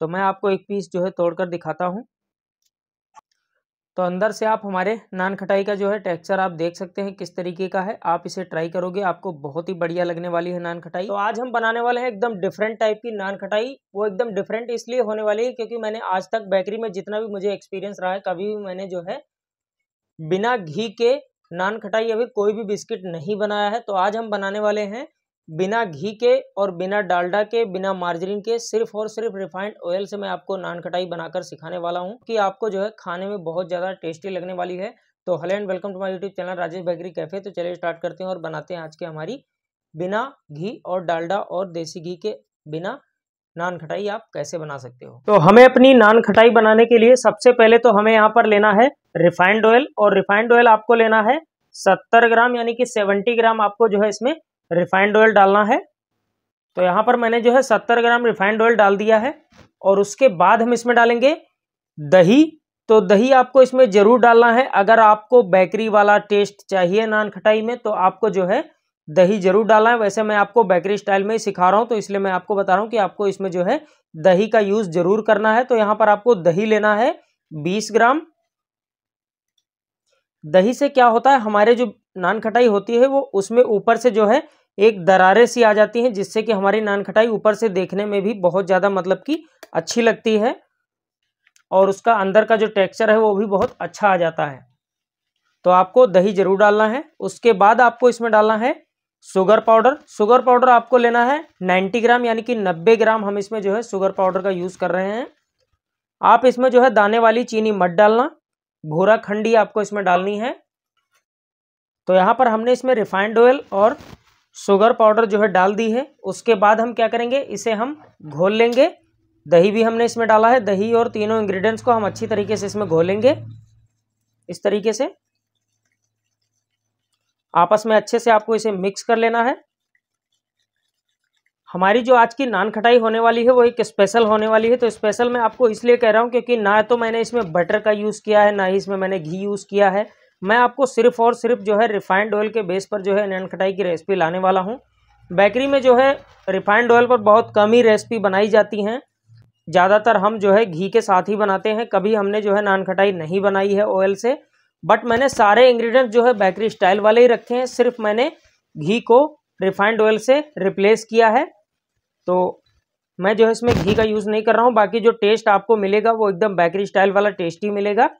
तो मैं आपको एक पीस जो है तोड़कर दिखाता हूँ तो अंदर से आप हमारे नान खटाई का जो है टेक्सचर आप देख सकते हैं किस तरीके का है आप इसे ट्राई करोगे आपको बहुत ही बढ़िया लगने वाली है नान खटाई तो आज हम बनाने वाले हैं एकदम डिफरेंट टाइप की नान खटाई वो एकदम डिफरेंट इसलिए होने वाली है क्योंकि मैंने आज तक बेकरी में जितना भी मुझे एक्सपीरियंस रहा है कभी भी मैंने जो है बिना घी के नान खटाई अभी कोई भी बिस्किट नहीं बनाया है तो आज हम बनाने वाले हैं बिना घी के और बिना डालडा के बिना मार्जरीन के सिर्फ और सिर्फ रिफाइंड ऑयल से मैं आपको नान खटाई बनाकर सिखाने वाला हूँ कि आपको जो है खाने में बहुत ज़्यादा टेस्टी लगने वाली है तो hello and welcome to my YouTube channel Rajesh bakery cafe तो चलिए स्टार्ट करते हैं और बनाते हैं आज की हमारी बिना घी और डालडा और देसी घी के बिना नान खटाई आप कैसे बना सकते हो तो हमें अपनी नान खटाई बनाने के लिए सबसे पहले तो हमें यहाँ पर लेना है रिफाइंड ऑयल और रिफाइंड ऑयल आपको लेना है सत्तर ग्राम यानी कि सेवेंटी ग्राम आपको जो है इसमें रिफाइंड ऑयल डालना है तो यहाँ पर मैंने जो है सत्तर ग्राम रिफाइंड ऑयल डाल दिया है और उसके बाद हम इसमें डालेंगे दही तो दही आपको इसमें ज़रूर डालना है अगर आपको बेकरी वाला टेस्ट चाहिए नान खटाई में तो आपको जो है दही जरूर डालना है वैसे मैं आपको बेकरी स्टाइल में ही सिखा रहा हूँ तो इसलिए मैं आपको बता रहा हूँ कि आपको इसमें जो है दही का यूज़ जरूर करना है तो यहाँ पर आपको दही लेना है बीस ग्राम दही से क्या होता है हमारे जो नान खटाई होती है वो उसमें ऊपर से जो है एक दरारें सी आ जाती हैं जिससे कि हमारी नान खटाई ऊपर से देखने में भी बहुत ज़्यादा मतलब कि अच्छी लगती है और उसका अंदर का जो टेक्सचर है वो भी बहुत अच्छा आ जाता है तो आपको दही जरूर डालना है उसके बाद आपको इसमें डालना है शुगर पाउडर शुगर पाउडर आपको लेना है 90 ग्राम यानी कि 90 ग्राम हम इसमें जो है शुगर पाउडर का यूज़ कर रहे हैं आप इसमें जो है दाने वाली चीनी मत डालना भूरा खंडी आपको इसमें डालनी है तो यहाँ पर हमने इसमें रिफाइंड ऑयल और शुगर पाउडर जो है डाल दी है उसके बाद हम क्या करेंगे इसे हम घोल लेंगे दही भी हमने इसमें डाला है दही और तीनों इंग्रेडिएंट्स को हम अच्छी तरीके से इसमें घोलेंगे इस तरीके से आपस में अच्छे से आपको इसे मिक्स कर लेना है हमारी जो आज की नान खटाई होने वाली है वो एक स्पेशल होने वाली है तो स्पेशल मैं आपको इसलिए कह रहा हूँ क्योंकि ना तो मैंने इसमें बटर का यूज़ किया है ना ही इसमें मैंने घी यूज़ किया है मैं आपको सिर्फ और सिर्फ जो है रिफाइंड ऑयल के बेस पर जो है नैन खटाई की रेसिपी लाने वाला हूँ बेकरी में जो है रिफाइंड ऑयल पर बहुत कम ही रेसिपी बनाई जाती हैं ज़्यादातर हम जो है घी के साथ ही बनाते हैं कभी हमने जो है नान खटाई नहीं बनाई है ऑयल से बट मैंने सारे इंग्रेडिएंट जो है बेकरी स्टाइल वाले ही रखे हैं सिर्फ मैंने घी को रिफाइंड ऑयल से रिप्लेस किया है तो मैं जो है इसमें घी का यूज़ नहीं कर रहा हूँ बाकी जो टेस्ट आपको मिलेगा वो एकदम बेकरी स्टाइल वाला टेस्ट ही मिलेगा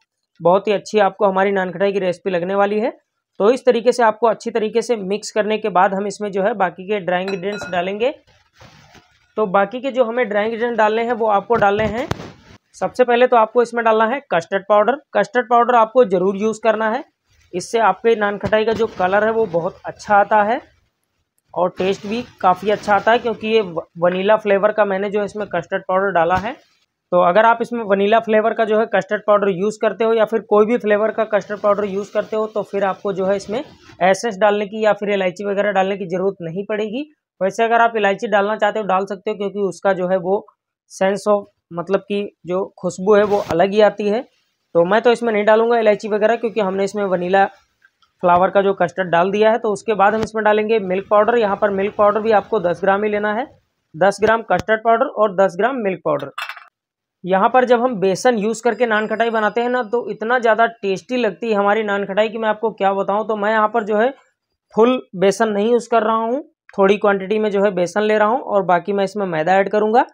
बहुत ही अच्छी आपको हमारी नानखटाई की रेसिपी लगने वाली है तो इस तरीके से आपको अच्छी तरीके से मिक्स करने के बाद हम इसमें जो है बाकी के ड्राई इंग्रीडियंट्स डालेंगे तो बाकी के जो हमें ड्राई इंग्रीडियंट डालने हैं वो आपको डालने हैं सबसे पहले तो आपको इसमें डालना है कस्टर्ड पाउडर कस्टर्ड पाउडर आपको ज़रूर यूज़ करना है इससे आपके नान खटाई का जो कलर है वो बहुत अच्छा आता है और टेस्ट भी काफ़ी अच्छा आता है क्योंकि ये वनीला फ्लेवर का मैंने जो इसमें कस्टर्ड पाउडर डाला है तो अगर आप इसमें वनीला फ्लेवर का जो है कस्टर्ड पाउडर यूज़ करते हो या फिर कोई भी फ्लेवर का कस्टर्ड पाउडर यूज़ करते हो तो फिर आपको जो है इसमें एसेस डालने की या फिर इलायची वगैरह डालने की ज़रूरत नहीं पड़ेगी वैसे अगर आप इलायची डालना चाहते हो डाल सकते हो क्योंकि उसका जो है वो सेंस ऑफ मतलब कि जो खुशबू है वो अलग ही आती है तो मैं तो इसमें नहीं डालूंगा इलायची वगैरह क्योंकि हमने इसमें वनीला फ्लावर का जो कस्टर्ड डाल दिया है तो उसके बाद हम इसमें डालेंगे मिल्क पाउडर यहाँ पर मिल्क पाउडर भी आपको दस ग्राम ही लेना है दस ग्राम कस्टर्ड पाउडर और दस ग्राम मिल्क पाउडर यहाँ पर जब हम बेसन यूज़ करके नान खटाई बनाते हैं ना तो इतना ज़्यादा टेस्टी लगती है हमारी नान खटाई कि मैं आपको क्या बताऊँ तो मैं यहाँ पर जो है फुल बेसन नहीं यूज़ कर रहा हूँ थोड़ी क्वांटिटी में जो है बेसन ले रहा हूँ और बाकी मैं इसमें मैदा ऐड करूँगा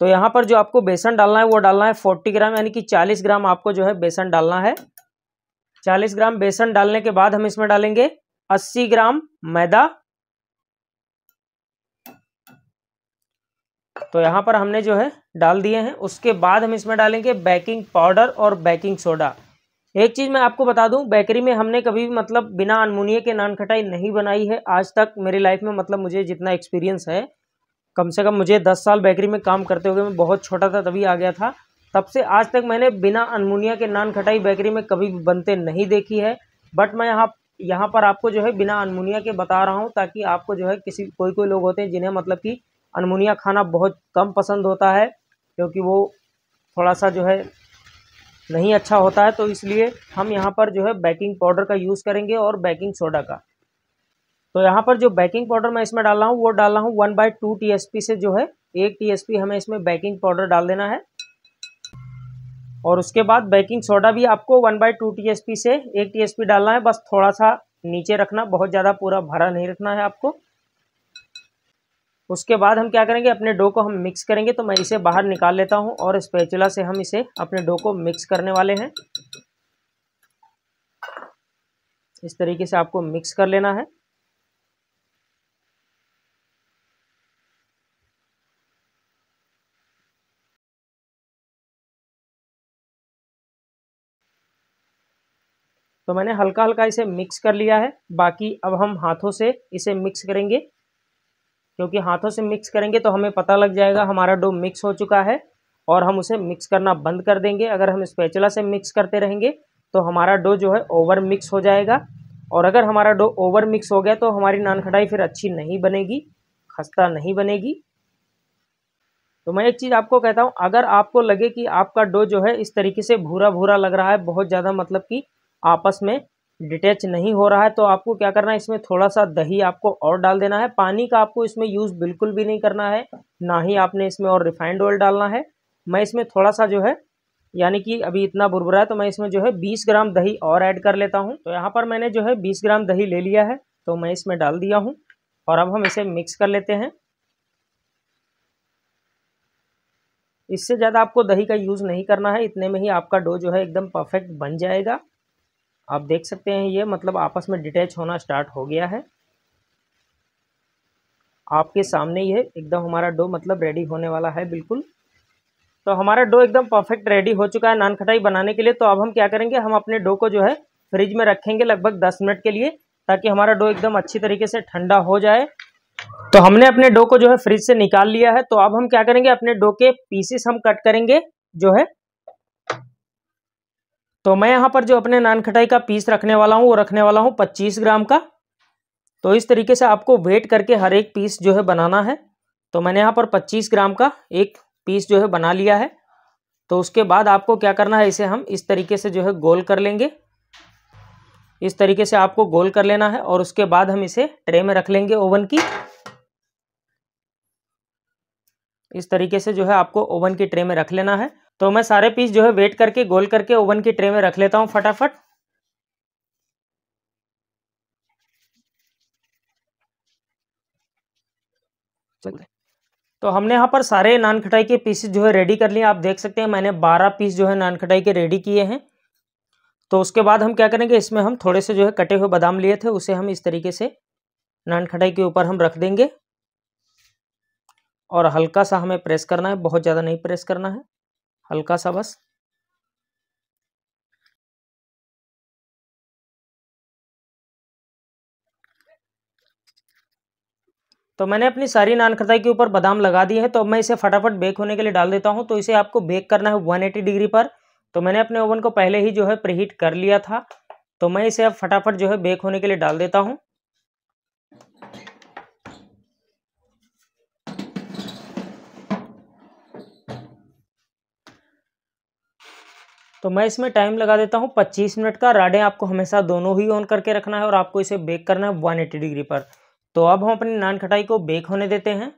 तो यहाँ पर जो आपको बेसन डालना है वो डालना है फोर्टी ग्राम यानी कि चालीस ग्राम आपको जो है बेसन डालना है चालीस ग्राम बेसन डालने के बाद हम इसमें डालेंगे अस्सी ग्राम मैदा तो यहाँ पर हमने जो है डाल दिए हैं उसके बाद हम इसमें डालेंगे बेकिंग पाउडर और बेकिंग सोडा एक चीज़ मैं आपको बता दूं बेकरी में हमने कभी मतलब बिना अनमुनिए के नान खटाई नहीं बनाई है आज तक मेरी लाइफ में मतलब मुझे जितना एक्सपीरियंस है कम से कम मुझे दस साल बेकरी में काम करते हुए मैं बहुत छोटा था तभी आ गया था तब से आज तक मैंने बिना अनमोनिया के नान खटाई बेकरी में कभी बनते नहीं देखी है बट मैं यहाँ यहाँ पर आपको जो है बिना अनमोनिया के बता रहा हूँ ताकि आपको जो है किसी कोई कोई लोग होते हैं जिन्हें मतलब कि अनमोनिया खाना बहुत कम पसंद होता है क्योंकि वो थोड़ा सा जो है नहीं अच्छा होता है तो इसलिए हम यहाँ पर जो है बेकिंग पाउडर का यूज़ करेंगे और बेकिंग सोडा का तो यहाँ पर जो बेकिंग पाउडर मैं इसमें डाल रहा हूँ वो डाल रहा हूँ वन बाई टू टी से जो है एक टी हमें इसमें बेकिंग पाउडर डाल देना है और उसके बाद बेकिंग सोडा भी आपको वन बाई टू टी से एक टी डालना है बस थोड़ा सा नीचे रखना बहुत ज़्यादा पूरा भरा नहीं रखना है आपको उसके बाद हम क्या करेंगे अपने डो को हम मिक्स करेंगे तो मैं इसे बाहर निकाल लेता हूँ और स्पेचुला से हम इसे अपने डो को मिक्स करने वाले हैं इस तरीके से आपको मिक्स कर लेना है तो मैंने हल्का हल्का इसे मिक्स कर लिया है बाकी अब हम हाथों से इसे मिक्स करेंगे क्योंकि हाथों से मिक्स करेंगे तो हमें पता लग जाएगा हमारा डो मिक्स हो चुका है और हम उसे मिक्स करना बंद कर देंगे अगर हम स्पैचुला से मिक्स करते रहेंगे तो हमारा डो जो है ओवर मिक्स हो जाएगा और अगर हमारा डो ओवर मिक्स हो गया तो हमारी नान खटाई फिर अच्छी नहीं बनेगी खस्ता नहीं बनेगी तो मैं एक चीज़ आपको कहता हूँ अगर आपको लगे कि आपका डो जो है इस तरीके से भूरा भूरा लग रहा है बहुत ज़्यादा मतलब कि आपस में डिटेच नहीं हो रहा है तो आपको क्या करना है इसमें थोड़ा सा दही आपको और डाल देना है पानी का आपको इसमें यूज़ बिल्कुल भी नहीं करना है ना ही आपने इसमें और रिफाइंड ऑयल डालना है मैं इसमें थोड़ा सा जो है यानी कि अभी इतना बुरबुरा है तो मैं इसमें जो है बीस ग्राम दही और ऐड कर लेता हूँ तो यहाँ पर मैंने जो है बीस ग्राम दही ले लिया है तो मैं इसमें डाल दिया हूँ और अब हम इसे मिक्स कर लेते हैं इससे ज़्यादा आपको दही का यूज़ नहीं करना है इतने में ही आपका डो जो है एकदम परफेक्ट बन जाएगा आप देख सकते हैं ये मतलब आपस में डिटैच होना स्टार्ट हो गया है आपके सामने ये एकदम हमारा डो मतलब रेडी होने वाला है बिल्कुल तो हमारा डो एकदम परफेक्ट रेडी हो चुका है नान खटाई बनाने के लिए तो अब हम क्या करेंगे हम अपने डो को जो है फ्रिज में रखेंगे लगभग दस मिनट के लिए ताकि हमारा डो एकदम अच्छी तरीके से ठंडा हो जाए तो हमने अपने डो को जो है फ्रिज से निकाल लिया है तो अब हम क्या करेंगे अपने डो के पीसेस हम कट करेंगे जो है तो मैं यहाँ पर जो अपने नान खटाई का पीस रखने वाला हूँ वो रखने वाला हूँ पच्चीस ग्राम का तो इस तरीके से आपको वेट करके हर एक पीस जो है बनाना है तो मैंने यहाँ पर पच्चीस ग्राम का एक पीस जो है बना लिया है तो उसके बाद आपको क्या करना है इसे हम इस तरीके से जो है गोल कर लेंगे इस तरीके से आपको गोल कर लेना है और उसके बाद हम इसे ट्रे में रख लेंगे ओवन की इस तरीके से जो है आपको ओवन की ट्रे में रख लेना है तो मैं सारे पीस जो है वेट करके गोल करके ओवन की ट्रे में रख लेता हूँ फटाफट तो हमने यहाँ पर सारे नान खटाई के पीसेस जो है रेडी कर लिए आप देख सकते हैं मैंने बारह पीस जो है नान खटाई के रेडी किए हैं तो उसके बाद हम क्या करेंगे इसमें हम थोड़े से जो है कटे हुए बादाम लिए थे उसे हम इस तरीके से नान खटाई के ऊपर हम रख देंगे और हल्का सा हमें प्रेस करना है बहुत ज़्यादा नहीं प्रेस करना है हल्का सा बस तो मैंने अपनी सारी नान खताई के ऊपर बादाम लगा दिए हैं तो अब मैं इसे फटाफट बेक होने के लिए डाल देता हूं तो इसे आपको बेक करना है 180 डिग्री पर तो मैंने अपने ओवन को पहले ही जो है प्रीहीट कर लिया था तो मैं इसे अब फटाफट जो है बेक होने के लिए डाल देता हूँ तो मैं इसमें टाइम लगा देता हूँ पच्चीस मिनट का राडे आपको हमेशा दोनों ही ऑन करके रखना है और आपको इसे बेक करना है वन डिग्री पर तो अब हम अपनी नान खटाई को बेक होने देते हैं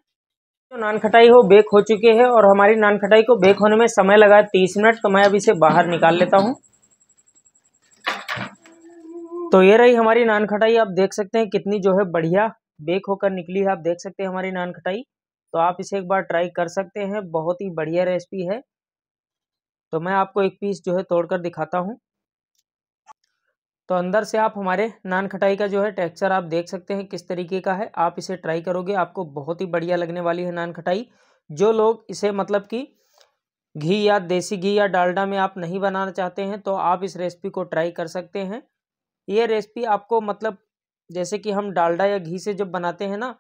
जो नान खटाई हो बेक हो चुकी है और हमारी नान खटाई को बेक होने में समय लगा है तीस मिनट तो मैं अब इसे बाहर निकाल लेता हूँ तो ये रही हमारी नान खटाई आप देख सकते हैं कितनी जो है बढ़िया बेक होकर निकली है आप देख सकते हैं हमारी नान खटाई तो आप इसे एक बार ट्राई कर सकते हैं बहुत ही बढ़िया रेसिपी है तो मैं आपको एक पीस जो है तोड़कर दिखाता हूँ तो अंदर से आप हमारे नान खटाई का जो है टेक्सचर आप देख सकते हैं किस तरीके का है आप इसे ट्राई करोगे आपको बहुत ही बढ़िया लगने वाली है नान खटाई जो लोग इसे मतलब कि घी या देसी घी या डालडा में आप नहीं बनाना चाहते हैं तो आप इस रेसिपी को ट्राई कर सकते हैं ये रेसिपी आपको मतलब जैसे कि हम डालडा या घी से जब बनाते हैं ना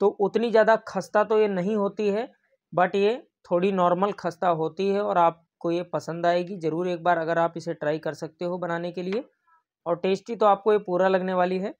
तो उतनी ज़्यादा खस्ता तो ये नहीं होती है बट ये थोड़ी नॉर्मल खस्ता होती है और आप आपको ये पसंद आएगी ज़रूर एक बार अगर आप इसे ट्राई कर सकते हो बनाने के लिए और टेस्टी तो आपको ये पूरा लगने वाली है